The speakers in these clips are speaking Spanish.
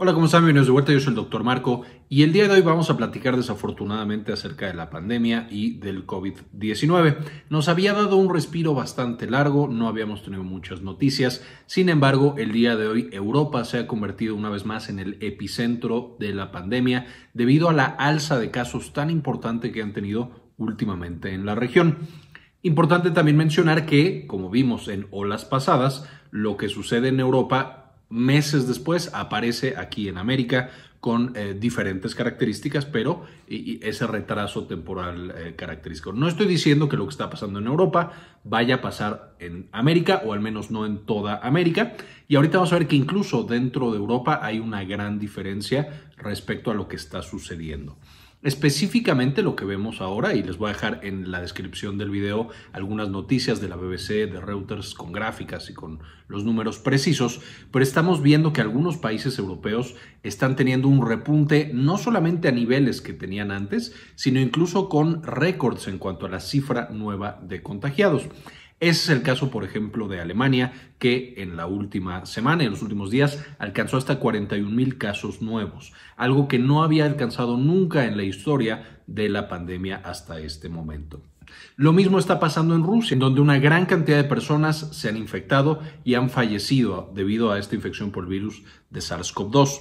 Hola, ¿cómo están? Bienvenidos de vuelta. Yo soy el doctor Marco y el día de hoy vamos a platicar desafortunadamente acerca de la pandemia y del COVID-19. Nos había dado un respiro bastante largo, no habíamos tenido muchas noticias. Sin embargo, el día de hoy Europa se ha convertido una vez más en el epicentro de la pandemia debido a la alza de casos tan importante que han tenido últimamente en la región. Importante también mencionar que, como vimos en olas pasadas, lo que sucede en Europa meses después aparece aquí en América con eh, diferentes características, pero ese retraso temporal eh, característico. No estoy diciendo que lo que está pasando en Europa vaya a pasar en América, o al menos no en toda América. Y ahorita vamos a ver que incluso dentro de Europa hay una gran diferencia respecto a lo que está sucediendo. Específicamente lo que vemos ahora, y les voy a dejar en la descripción del video algunas noticias de la BBC, de Reuters, con gráficas y con los números precisos, pero estamos viendo que algunos países europeos están teniendo un repunte no solamente a niveles que tenían antes, sino incluso con récords en cuanto a la cifra nueva de contagiados. Ese es el caso, por ejemplo, de Alemania, que en la última semana, en los últimos días, alcanzó hasta 41 mil casos nuevos, algo que no había alcanzado nunca en la historia de la pandemia hasta este momento. Lo mismo está pasando en Rusia, en donde una gran cantidad de personas se han infectado y han fallecido debido a esta infección por el virus de SARS-CoV-2.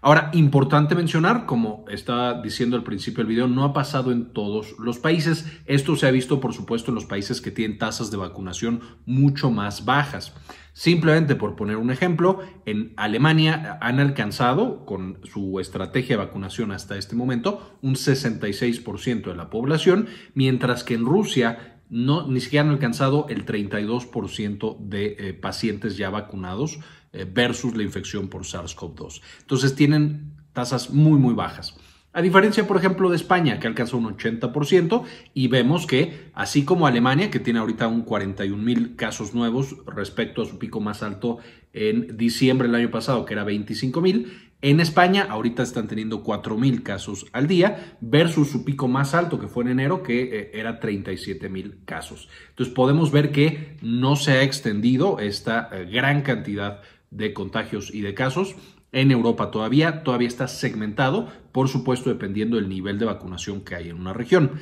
Ahora, importante mencionar, como estaba diciendo al principio del video, no ha pasado en todos los países. Esto se ha visto, por supuesto, en los países que tienen tasas de vacunación mucho más bajas. Simplemente por poner un ejemplo, en Alemania han alcanzado con su estrategia de vacunación hasta este momento un 66% de la población, mientras que en Rusia no, ni siquiera han alcanzado el 32% de eh, pacientes ya vacunados eh, versus la infección por SARS-CoV-2. Entonces tienen tasas muy, muy bajas. A diferencia, por ejemplo, de España, que alcanzó un 80%, y vemos que, así como Alemania, que tiene ahorita un 41 mil casos nuevos respecto a su pico más alto en diciembre del año pasado, que era 25,000, en España ahorita están teniendo 4.000 casos al día versus su pico más alto que fue en enero que eh, era 37.000 casos. Entonces podemos ver que no se ha extendido esta eh, gran cantidad de contagios y de casos. En Europa todavía, todavía está segmentado, por supuesto dependiendo del nivel de vacunación que hay en una región.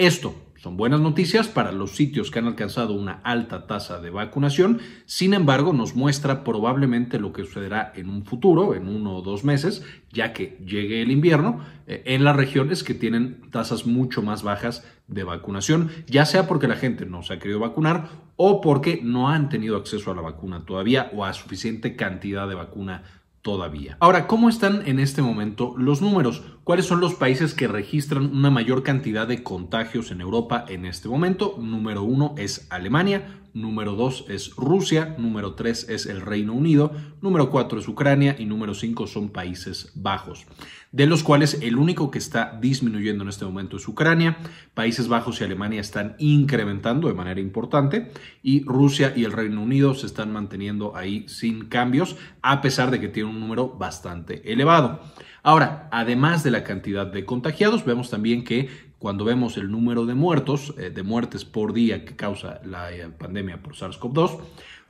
Esto son buenas noticias para los sitios que han alcanzado una alta tasa de vacunación, sin embargo nos muestra probablemente lo que sucederá en un futuro, en uno o dos meses, ya que llegue el invierno, eh, en las regiones que tienen tasas mucho más bajas de vacunación, ya sea porque la gente no se ha querido vacunar o porque no han tenido acceso a la vacuna todavía o a suficiente cantidad de vacuna todavía. Ahora, ¿cómo están en este momento los números? ¿Cuáles son los países que registran una mayor cantidad de contagios en Europa en este momento? Número uno es Alemania, número 2 es Rusia, número 3 es el Reino Unido, número 4 es Ucrania y número 5 son Países Bajos, de los cuales el único que está disminuyendo en este momento es Ucrania, Países Bajos y Alemania están incrementando de manera importante y Rusia y el Reino Unido se están manteniendo ahí sin cambios, a pesar de que tienen un número bastante elevado. Ahora, además de la cantidad de contagiados, vemos también que cuando vemos el número de muertos, eh, de muertes por día que causa la eh, pandemia por SARS-CoV-2,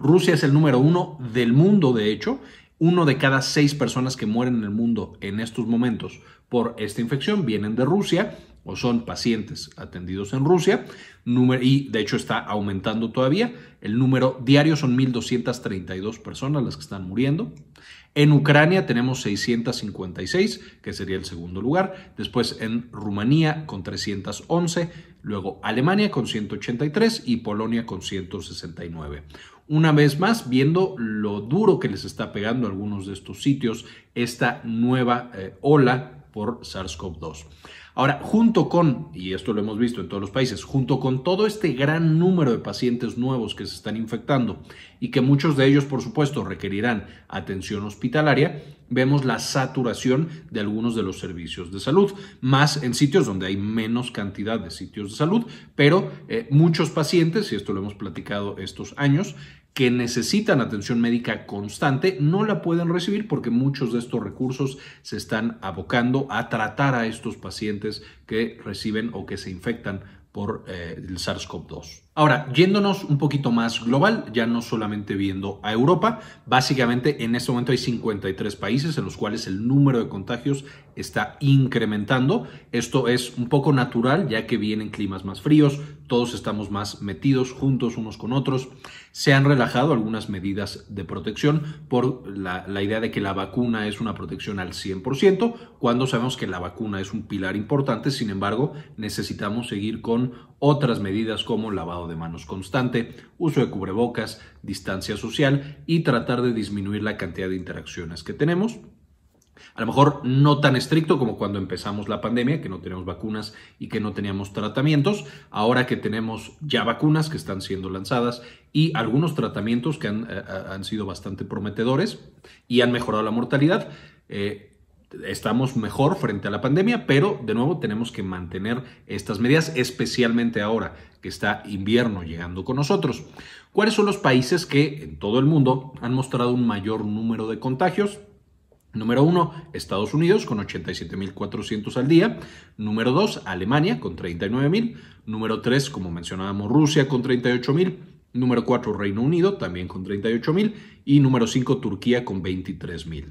Rusia es el número uno del mundo, de hecho. Uno de cada seis personas que mueren en el mundo en estos momentos por esta infección vienen de Rusia o son pacientes atendidos en Rusia, y de hecho está aumentando todavía. El número diario son 1.232 personas las que están muriendo. En Ucrania tenemos 656, que sería el segundo lugar. Después en Rumanía con 311, luego Alemania con 183 y Polonia con 169. Una vez más, viendo lo duro que les está pegando a algunos de estos sitios esta nueva eh, ola por SARS-CoV-2. Ahora, junto con, y esto lo hemos visto en todos los países, junto con todo este gran número de pacientes nuevos que se están infectando y que muchos de ellos, por supuesto, requerirán atención hospitalaria, vemos la saturación de algunos de los servicios de salud, más en sitios donde hay menos cantidad de sitios de salud, pero eh, muchos pacientes, y esto lo hemos platicado estos años, que necesitan atención médica constante no la pueden recibir porque muchos de estos recursos se están abocando a tratar a estos pacientes que reciben o que se infectan por eh, el SARS-CoV-2. Ahora, yéndonos un poquito más global, ya no solamente viendo a Europa, básicamente en este momento hay 53 países en los cuales el número de contagios está incrementando. Esto es un poco natural ya que vienen climas más fríos, todos estamos más metidos juntos unos con otros. Se han relajado algunas medidas de protección por la, idea de que la vacuna es una protección al 100%, cuando sabemos que la vacuna es un pilar importante, sin embargo necesitamos seguir con otras medidas como lavado de manos constante, uso de cubrebocas, distancia social y tratar de disminuir la cantidad de interacciones que tenemos. A lo mejor no tan estricto como cuando empezamos la pandemia, que no teníamos vacunas y que no teníamos tratamientos. Ahora que tenemos ya vacunas que están siendo lanzadas y algunos tratamientos que han, eh, eh, sido bastante prometedores y han mejorado la mortalidad, eh, estamos mejor frente a la pandemia, pero de nuevo tenemos que mantener estas medidas, especialmente ahora que está invierno llegando con nosotros. ¿Cuáles son los países que en todo el mundo han mostrado un mayor número de contagios? Número uno, Estados Unidos con 87.400 al día. Número dos, Alemania con 39.000. Número tres, como mencionábamos, Rusia con 38.000. Número cuatro, Reino Unido también con 38.000. Y número cinco, Turquía con 23.000.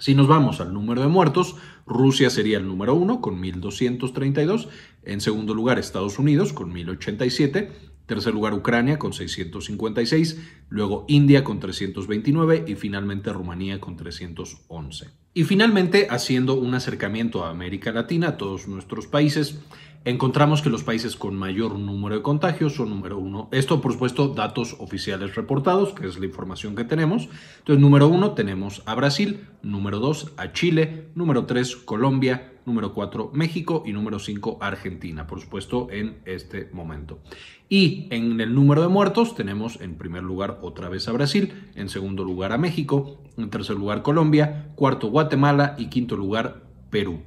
Si nos vamos al número de muertos, Rusia sería el número uno con 1.232, en segundo lugar Estados Unidos con 1.087, tercer lugar Ucrania con 656, luego India con 329 y finalmente Rumanía con 311. Y finalmente, haciendo un acercamiento a América Latina, a todos nuestros países, encontramos que los países con mayor número de contagios son número uno. Esto, por supuesto, datos oficiales reportados, que es la información que tenemos. Entonces, número uno tenemos a Brasil, número dos a Chile, número tres Colombia, número cuatro México y número cinco Argentina, por supuesto, en este momento. Y en el número de muertos tenemos en primer lugar otra vez a Brasil, en segundo lugar a México, en tercer lugar Colombia, cuarto Guatemala y quinto lugar Perú.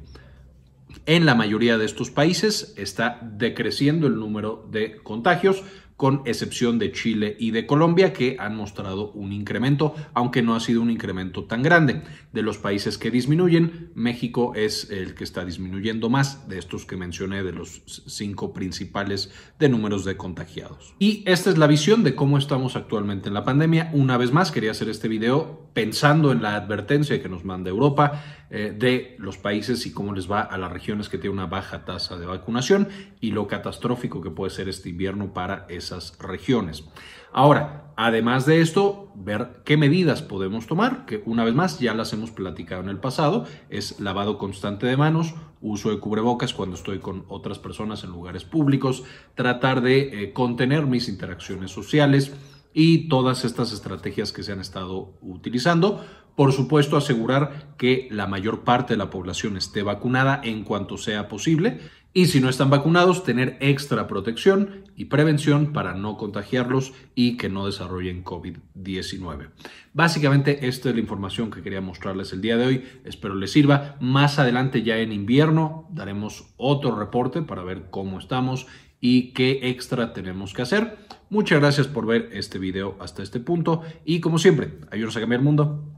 En la mayoría de estos países está decreciendo el número de contagios, con excepción de Chile y de Colombia, que han mostrado un incremento, aunque no ha sido un incremento tan grande. De los países que disminuyen, México es el que está disminuyendo más de estos que mencioné, de los cinco principales de números de contagiados. Y esta es la visión de cómo estamos actualmente en la pandemia. Una vez más, quería hacer este video pensando en la advertencia que nos manda Europa eh, de los países y cómo les va a las regiones que tienen una baja tasa de vacunación y lo catastrófico que puede ser este invierno para esas regiones. Ahora, además de esto, ver qué medidas podemos tomar, que una vez más ya las hemos platicado en el pasado, es lavado constante de manos, uso de cubrebocas cuando estoy con otras personas en lugares públicos, tratar de eh, contener mis interacciones sociales y todas estas estrategias que se han estado utilizando por supuesto, asegurar que la mayor parte de la población esté vacunada en cuanto sea posible y si no están vacunados, tener extra protección y prevención para no contagiarlos y que no desarrollen COVID-19. Básicamente, esta es la información que quería mostrarles el día de hoy. Espero les sirva. Más adelante, ya en invierno, daremos otro reporte para ver cómo estamos y qué extra tenemos que hacer. Muchas gracias por ver este video hasta este punto y como siempre, ayúdanos a cambiar el mundo